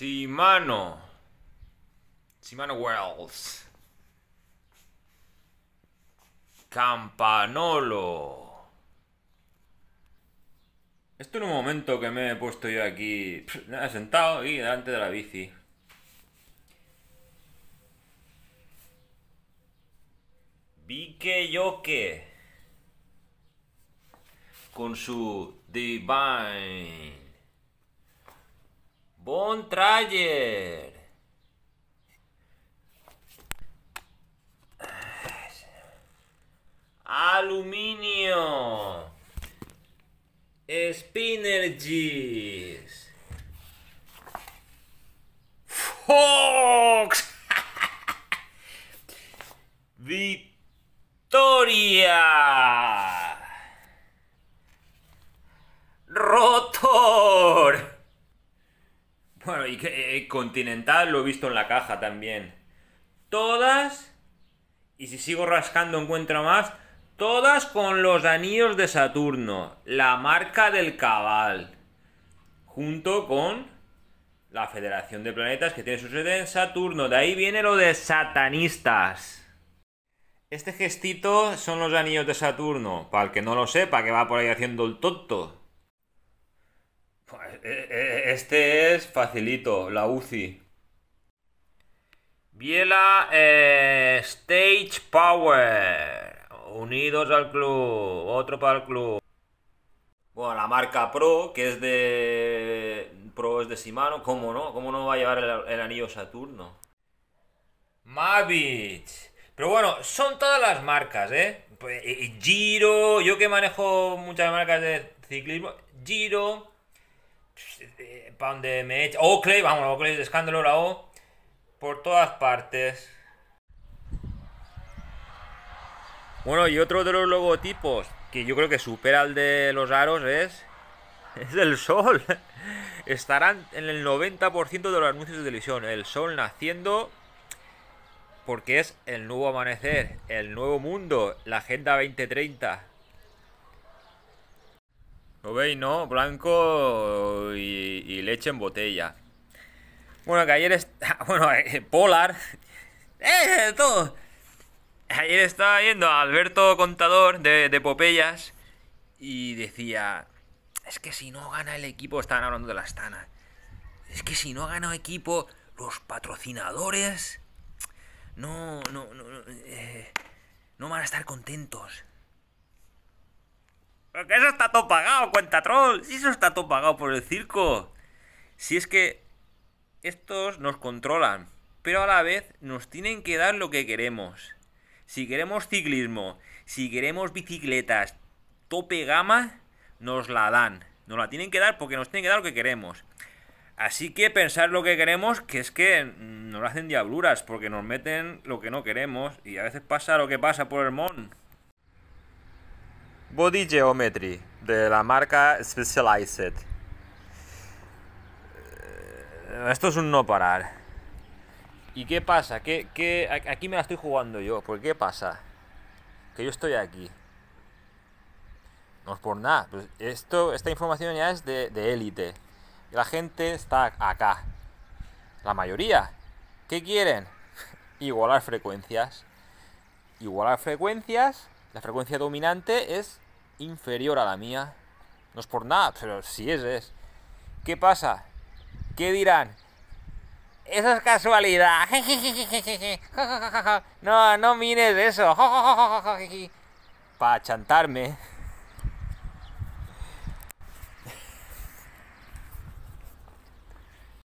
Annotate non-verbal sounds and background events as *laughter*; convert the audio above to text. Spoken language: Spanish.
Simano. Simano Wells. Campanolo. Esto en un momento que me he puesto yo aquí, sentado y delante de la bici. Vi que yo con su Divine. Bon Trayer. Aluminio. Spinergies. ¡Oh! Continental lo he visto en la caja también. Todas, y si sigo rascando encuentro más, todas con los anillos de Saturno, la marca del cabal, junto con la Federación de Planetas que tiene su sede en Saturno. De ahí viene lo de satanistas. Este gestito son los anillos de Saturno, para el que no lo sepa, que va por ahí haciendo el tonto. Eh, eh, este es facilito, la UCI. Biela eh, Stage Power. Unidos al club, otro para el club. Bueno, la marca Pro, que es de. Pro es de Shimano, ¿cómo no? ¿Cómo no va a llevar el, anillo Saturno? Mavic. Pero bueno, son todas las marcas, ¿eh? Pues, Giro, yo que manejo muchas marcas de ciclismo, Giro, este, para donde me echa. Oakley, oh, vamos, Oakley oh, de escándalo, la O. Por todas partes. Bueno, y otro de los logotipos que yo creo que supera al de los aros es. *laughs* Es el sol. *laughs* Estarán en el 90% de los anuncios de televisión. El sol naciendo. Porque es el nuevo amanecer, el nuevo mundo, la Agenda 2030. Lo veis, ¿no? Blanco y, leche en botella. Bueno, que ayer *laughs* Bueno, eh, Polar... *laughs* ¡Eh! Todo. Ayer estaba yendo Alberto Contador de, de Popeyas y decía... Es que si no gana el equipo... Estaban hablando de la Astana Es que si no gana el equipo... Los patrocinadores... No, no, no... no, eh, no van a estar contentos. Porque eso está todo pagado, cuenta troll. Si eso está todo pagado por el circo. Si es que estos nos controlan, pero a la vez nos tienen que dar lo que queremos. Si queremos ciclismo, si queremos bicicletas tope gama, nos la dan. Nos la tienen que dar porque nos tienen que dar lo que queremos. Así que pensar lo que queremos, que es que nos hacen diabluras, porque nos meten lo que no queremos. Y a veces pasa lo que pasa por el mon. Body Geometry de la marca Specialized. Eh, esto es un no parar. ¿Y qué pasa? aquí me la estoy jugando yo. ¿Por qué pasa? Que yo estoy aquí. No es por nada. Pues esto, esta información ya es de élite. la gente está acá. La mayoría. ¿Qué quieren? *laughs* Igualar frecuencias. Igualar frecuencias la frecuencia dominante es inferior a la mía. No es por nada, pero sí es, es. ¿Qué pasa? ¿Qué dirán? Eso es casualidad. *laughs* No, no mires eso. *laughs* Para chantarme.